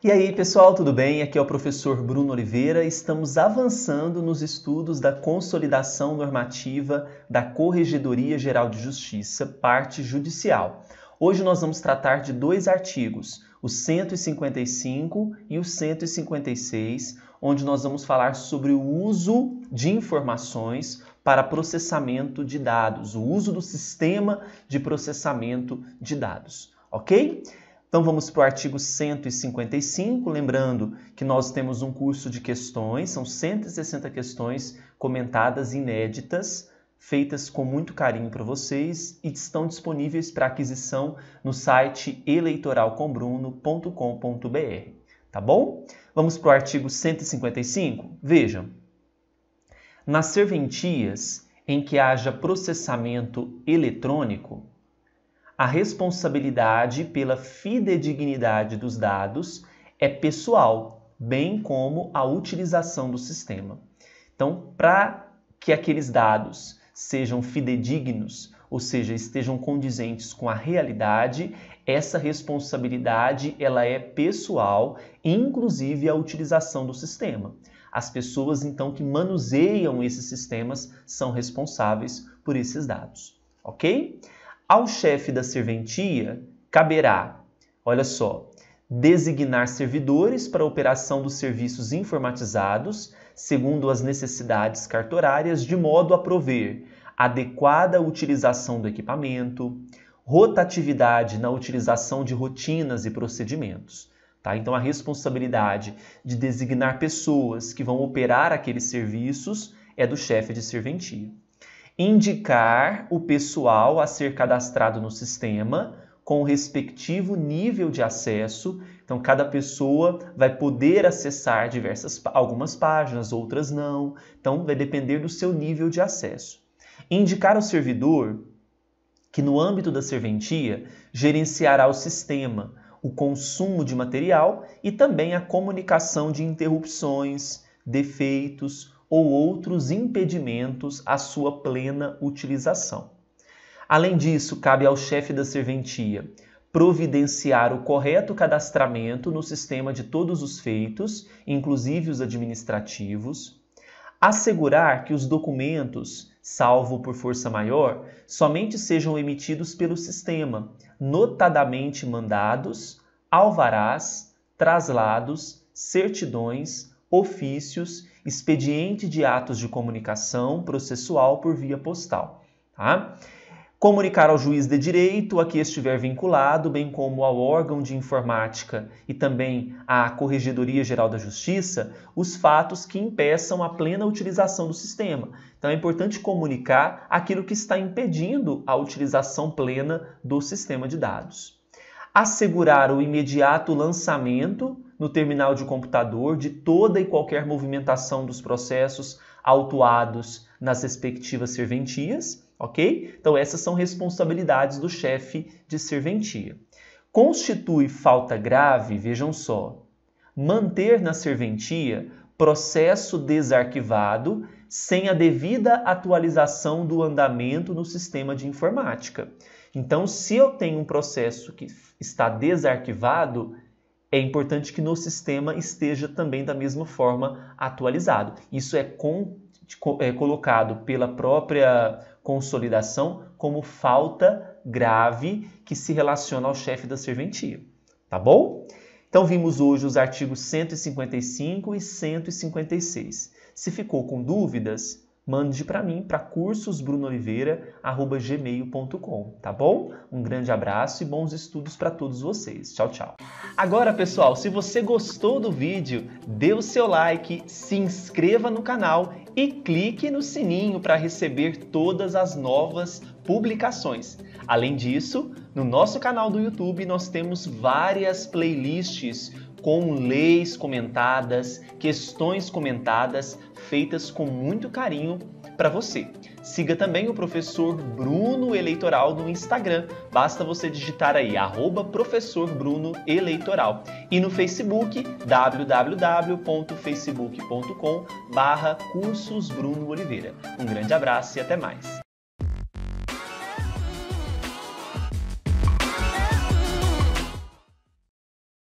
E aí, pessoal, tudo bem? Aqui é o professor Bruno Oliveira. Estamos avançando nos estudos da consolidação normativa da Corregedoria Geral de Justiça, parte judicial. Hoje nós vamos tratar de dois artigos, o 155 e o 156, onde nós vamos falar sobre o uso de informações para processamento de dados, o uso do sistema de processamento de dados, ok? Então vamos para o artigo 155, lembrando que nós temos um curso de questões, são 160 questões comentadas inéditas, feitas com muito carinho para vocês e estão disponíveis para aquisição no site eleitoralcombruno.com.br, tá bom? Vamos para o artigo 155? Vejam. Nas serventias em que haja processamento eletrônico, a responsabilidade pela fidedignidade dos dados é pessoal, bem como a utilização do sistema. Então, para que aqueles dados sejam fidedignos, ou seja, estejam condizentes com a realidade, essa responsabilidade ela é pessoal, inclusive a utilização do sistema. As pessoas então que manuseiam esses sistemas são responsáveis por esses dados, ok? Ao chefe da serventia caberá, olha só, designar servidores para a operação dos serviços informatizados, segundo as necessidades cartorárias, de modo a prover adequada utilização do equipamento, rotatividade na utilização de rotinas e procedimentos. Tá? Então, a responsabilidade de designar pessoas que vão operar aqueles serviços é do chefe de serventia indicar o pessoal a ser cadastrado no sistema com o respectivo nível de acesso. Então, cada pessoa vai poder acessar diversas algumas páginas, outras não. Então, vai depender do seu nível de acesso. Indicar o servidor que, no âmbito da serventia, gerenciará o sistema, o consumo de material e também a comunicação de interrupções, defeitos ou outros impedimentos à sua plena utilização. Além disso, cabe ao chefe da serventia providenciar o correto cadastramento no sistema de todos os feitos, inclusive os administrativos, assegurar que os documentos, salvo por força maior, somente sejam emitidos pelo sistema, notadamente mandados, alvarás, traslados, certidões, ofícios, expediente de atos de comunicação processual por via postal. Tá? Comunicar ao juiz de direito a que estiver vinculado, bem como ao órgão de informática e também à Corregedoria Geral da Justiça, os fatos que impeçam a plena utilização do sistema. Então é importante comunicar aquilo que está impedindo a utilização plena do sistema de dados. Assegurar o imediato lançamento no terminal de computador de toda e qualquer movimentação dos processos autuados nas respectivas serventias, ok? Então, essas são responsabilidades do chefe de serventia. Constitui falta grave, vejam só, manter na serventia processo desarquivado sem a devida atualização do andamento no sistema de informática. Então, se eu tenho um processo que está desarquivado, é importante que no sistema esteja também da mesma forma atualizado. Isso é, é colocado pela própria consolidação como falta grave que se relaciona ao chefe da serventia. Tá bom? Então vimos hoje os artigos 155 e 156. Se ficou com dúvidas, mande para mim, para cursosbrunoliveira.gmail.com, tá bom? Um grande abraço e bons estudos para todos vocês. Tchau, tchau. Agora, pessoal, se você gostou do vídeo, dê o seu like, se inscreva no canal e clique no sininho para receber todas as novas publicações. Além disso, no nosso canal do YouTube nós temos várias playlists com leis comentadas, questões comentadas, feitas com muito carinho para você. Siga também o professor Bruno Eleitoral no Instagram. Basta você digitar aí arroba professor Bruno Eleitoral. E no Facebook, www.facebook.com barra cursos Bruno Oliveira. Um grande abraço e até mais.